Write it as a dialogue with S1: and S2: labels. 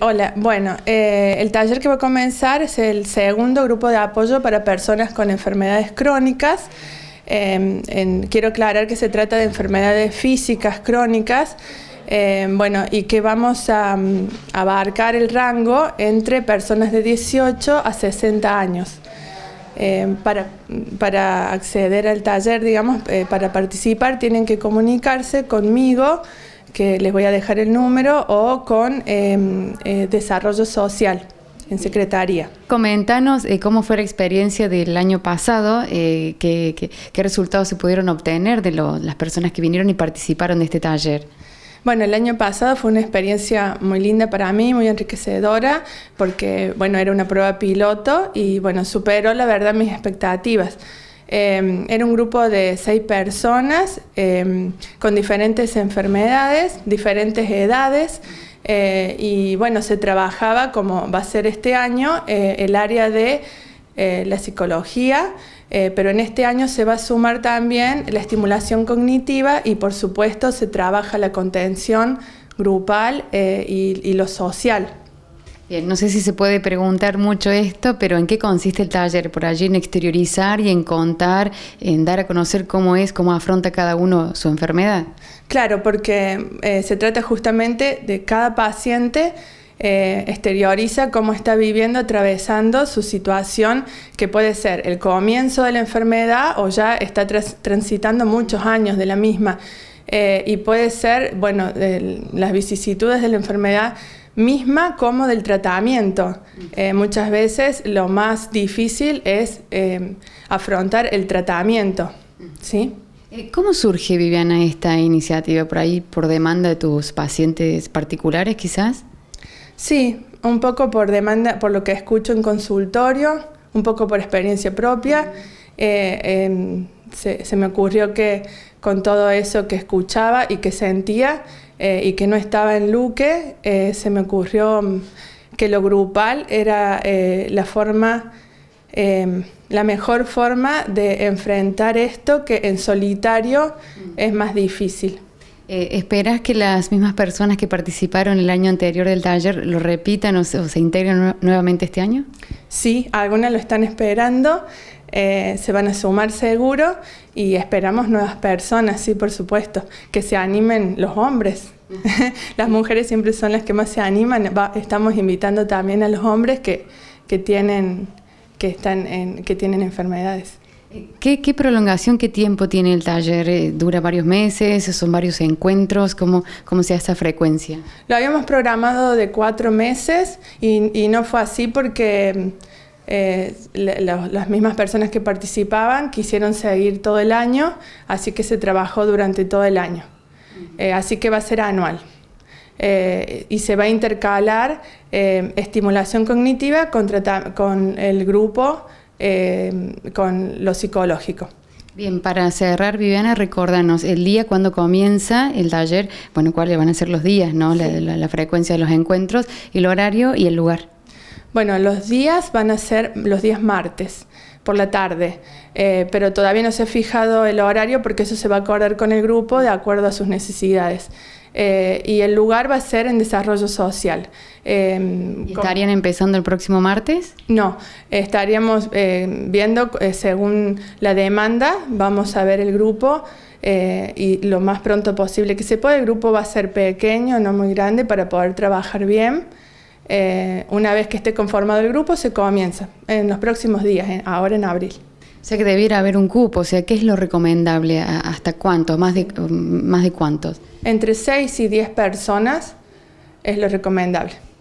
S1: Hola, bueno, eh, el taller que va a comenzar es el segundo grupo de apoyo para personas con enfermedades crónicas. Em, quiero aclarar que se trata de enfermedades físicas crónicas, em, bueno, y que vamos a, mm, abarcar el rango entre personas de 18 a 60 años. Em, para, acceder al taller, digamos, eh, para participar, tienen que comunicarse conmigo que les voy a dejar el número, o con em, eh, desarrollo social
S2: en secretaría. Coméntanos eh, cómo fue la experiencia del año pasado, eh, qué, resultados se pudieron obtener de las personas que vinieron y participaron de este taller.
S1: Bueno, el año pasado fue una experiencia
S2: muy linda para mí, muy enriquecedora,
S1: porque bueno, era una prueba piloto y bueno, superó la verdad mis expectativas. Em, era un grupo de seis personas em, con diferentes enfermedades, diferentes edades. Eh, y bueno, se trabajaba, como va a ser este año, eh, el área de eh, la psicología, pero en este año se va a sumar también la estimulación cognitiva y por supuesto se trabaja
S2: la contención grupal y lo social. Bien, eh, no sé si se puede preguntar mucho esto, pero ¿en qué consiste el taller? Por allí en exteriorizar y en contar, en dar a conocer cómo es, cómo afronta cada uno su enfermedad.
S1: Claro, porque eh, se trata justamente de cada paciente eh, exterioriza cómo está viviendo, atravesando su situación, que puede ser el comienzo de la enfermedad o ya está transitando muchos años de la misma. y puede ser, bueno, las vicisitudes de la enfermedad misma como del tratamiento. Eh, muchas veces lo más difícil es eh, afrontar el tratamiento. ¿sí?
S2: Eh, ¿Cómo surge, Viviana, esta iniciativa? ¿Por ahí, por demanda de tus pacientes particulares, quizás? Sí, un poco
S1: por demanda, por lo que escucho en consultorio, un poco por experiencia propia. Em, se, me ocurrió que con todo eso que escuchaba y que sentía eh, y que no estaba en Luque, eh, se me ocurrió mm, que lo grupal era eh, la forma, em, la mejor forma
S2: de enfrentar esto que en solitario mm. es más difícil. ¿Esperas que las mismas personas que participaron el año anterior del taller lo repitan o se integren nuevamente este año?
S1: Sí, algunas lo están esperando,
S2: eh, se van
S1: a sumar seguro y esperamos nuevas personas, sí, por supuesto, que se animen los hombres. las mujeres siempre son las que más se animan, estamos invitando también a los hombres que, tienen, que tienen enfermedades.
S2: ¿Qué, prolongación, qué tiempo tiene el taller? Eh, ¿Dura varios meses? ¿Son varios encuentros? ¿Cómo, cómo se hace esa frecuencia?
S1: Lo habíamos programado de cuatro meses y, no fue así porque eh, las mismas personas que participaban quisieron seguir todo el año, así que se trabajó durante todo el año. Eh, así que va a ser anual. y se va a intercalar estimulación cognitiva con el grupo eh, con lo psicológico.
S2: Bien, para cerrar, Viviana, recórdanos el día cuando comienza el taller, bueno, cuáles van a ser los días, ¿no? La, frecuencia de los encuentros, el horario y el lugar.
S1: Bueno, los días van a ser los días martes por la tarde, eh, pero todavía no se ha fijado el horario porque eso se va a acordar con el grupo de acuerdo a sus necesidades. Eh, y el lugar va a ser en desarrollo social. Em, estarían empezando el próximo martes? No, estaríamos eh, viendo eh, según la demanda, vamos a ver el grupo y lo más pronto posible que se pueda. El grupo va a ser pequeño, no muy grande, para poder trabajar bien. una vez que esté conformado el grupo, se comienza en los próximos días, ahora en abril. O sea que
S2: debiera haber un cupo, o sea, ¿qué es lo recomendable? ¿Hasta cuántos? ¿Más de, más de cuántos?
S1: Entre 6 y 10 personas es lo recomendable.